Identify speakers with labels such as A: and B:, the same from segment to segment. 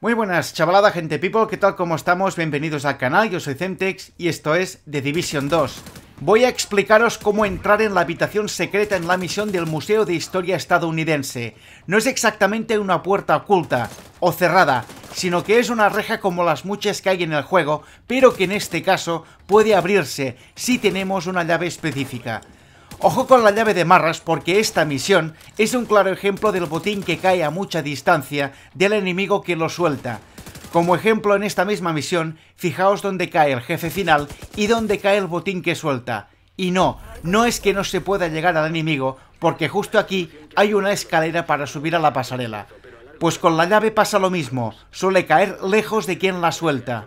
A: Muy buenas, chavalada, gente people, ¿qué tal? ¿Cómo estamos? Bienvenidos al canal, yo soy Centex y esto es The Division 2. Voy a explicaros cómo entrar en la habitación secreta en la misión del Museo de Historia Estadounidense. No es exactamente una puerta oculta o cerrada, sino que es una reja como las muchas que hay en el juego, pero que en este caso puede abrirse si tenemos una llave específica. Ojo con la llave de marras porque esta misión es un claro ejemplo del botín que cae a mucha distancia del enemigo que lo suelta. Como ejemplo en esta misma misión, fijaos dónde cae el jefe final y dónde cae el botín que suelta. Y no, no es que no se pueda llegar al enemigo, porque justo aquí hay una escalera para subir a la pasarela. Pues con la llave pasa lo mismo, suele caer lejos de quien la suelta.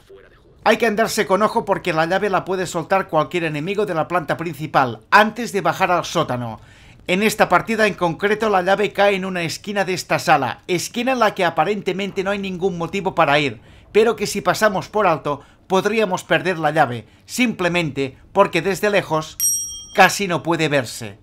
A: Hay que andarse con ojo porque la llave la puede soltar cualquier enemigo de la planta principal antes de bajar al sótano. En esta partida en concreto la llave cae en una esquina de esta sala, esquina en la que aparentemente no hay ningún motivo para ir, pero que si pasamos por alto podríamos perder la llave, simplemente porque desde lejos casi no puede verse.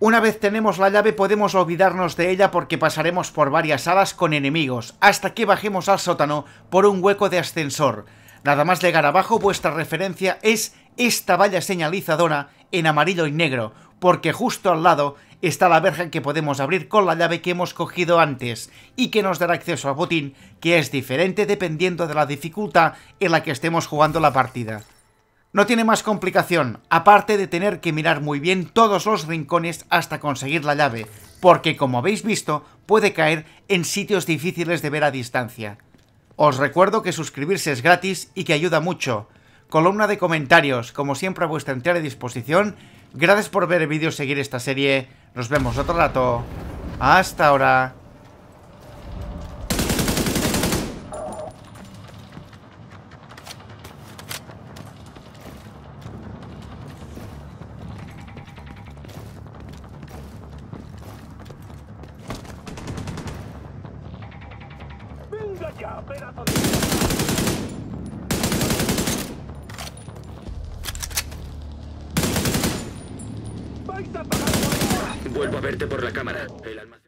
A: Una vez tenemos la llave podemos olvidarnos de ella porque pasaremos por varias salas con enemigos, hasta que bajemos al sótano por un hueco de ascensor, Nada más llegar abajo, vuestra referencia es esta valla señalizadora en amarillo y negro, porque justo al lado está la verja que podemos abrir con la llave que hemos cogido antes y que nos dará acceso al botín, que es diferente dependiendo de la dificultad en la que estemos jugando la partida. No tiene más complicación, aparte de tener que mirar muy bien todos los rincones hasta conseguir la llave, porque como habéis visto, puede caer en sitios difíciles de ver a distancia. Os recuerdo que suscribirse es gratis y que ayuda mucho. Columna de comentarios, como siempre a vuestra entera disposición. Gracias por ver el vídeo, seguir esta serie. Nos vemos otro rato. Hasta ahora. ¡Venga ya, pedazo de... ¡Vais a pagar! Vuelvo a verte por la cámara. El almacén...